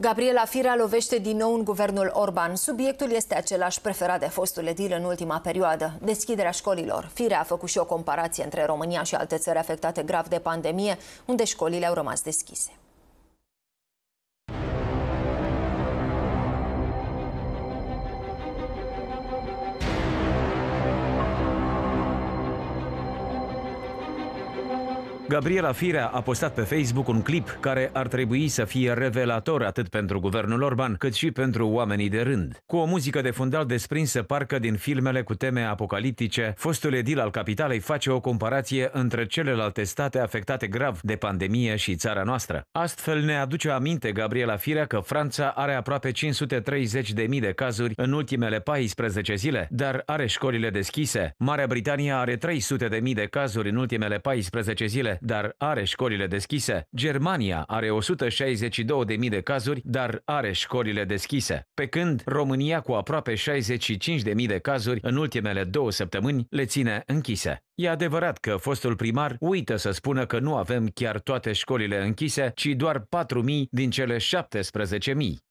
Gabriela Firea lovește din nou în guvernul Orban. Subiectul este același preferat de fostul edil în ultima perioadă, deschiderea școlilor. Firea a făcut și o comparație între România și alte țări afectate grav de pandemie, unde școlile au rămas deschise. Gabriela Firea a postat pe Facebook un clip care ar trebui să fie revelator atât pentru guvernul Orban, cât și pentru oamenii de rând. Cu o muzică de fundal desprinsă parcă din filmele cu teme apocaliptice, fostul edil al capitalei face o comparație între celelalte state afectate grav de pandemie și țara noastră. Astfel ne aduce aminte Gabriela Firea că Franța are aproape 530.000 de cazuri în ultimele 14 zile, dar are școlile deschise. Marea Britanie are 300.000 de cazuri în ultimele 14 zile, dar are școlile deschise. Germania are 162.000 de cazuri, dar are școlile deschise. Pe când România cu aproape 65.000 de cazuri în ultimele două săptămâni le ține închise. E adevărat că fostul primar uită să spună că nu avem chiar toate școlile închise, ci doar 4.000 din cele 17.000.